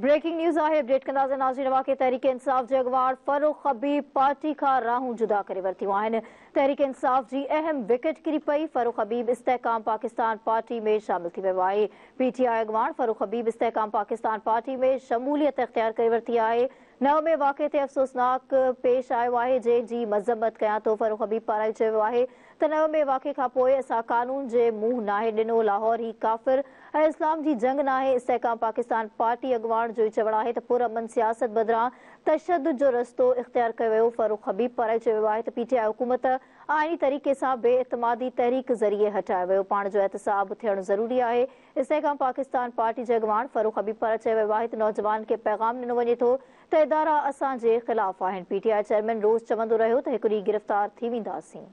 breaking news आहे update कंदासीं नाज़िर के तहरीक इंसाफ़ जे अगवार फरुख हबीब पार्टी खां राहूं जुदा करे वरितियूं आहिनि तहरीक इंसाफ़ जी अहम विकेट किरी पई फरुख़ हबीब इस्तेकाम पाकिस्तान पार्टी में शामिल थी वियो आहे पीटीआई अॻुवाण फरुख़ हबीब इस्तेकाम पाकिस्तान पार्टी में शमूलियत इख़्तियार करे वरती आहे नओमे वाक़े ते अफ़सोसनाक पेश आयो आहे जंहिं जी मज़म्मत कयां थो फ़रू़ हबीब चयो आहे त नओम वाक़े खां पोइ असां कानून जे मुंहुं नाहे ॾिनो लाहौर ई काफ़िर ऐं इस्लाम जी जंग नाहे इस्तहकाम पाकिस्तान पार्टी अॻुवाण जो ई चवणु आहे त पूर अश जो इख़्तियारु कयो वियो फ़रूख़ हबीब पाराए चयो वियो आहे त पीटीआई हुकूमत आइनी तरीक़े सां बेआतमादी तहरीक ज़रिए हटायो वियो पाण जो एहतसाब थियणु ज़रूरी आहे पाकिस्तान पार्टी जे अॻुवाण फरूख़ हबीब पाराए चयो वियो आहे त नौजवान खे पैगाम ॾिनो वञे थो इदारा असांजे ख़िलाफ़ आहिनि पी चेयरमैन रोज़ चवंदो रहियो त हिकु ॾींहुं गिरफ़्तार थी वेंदासीं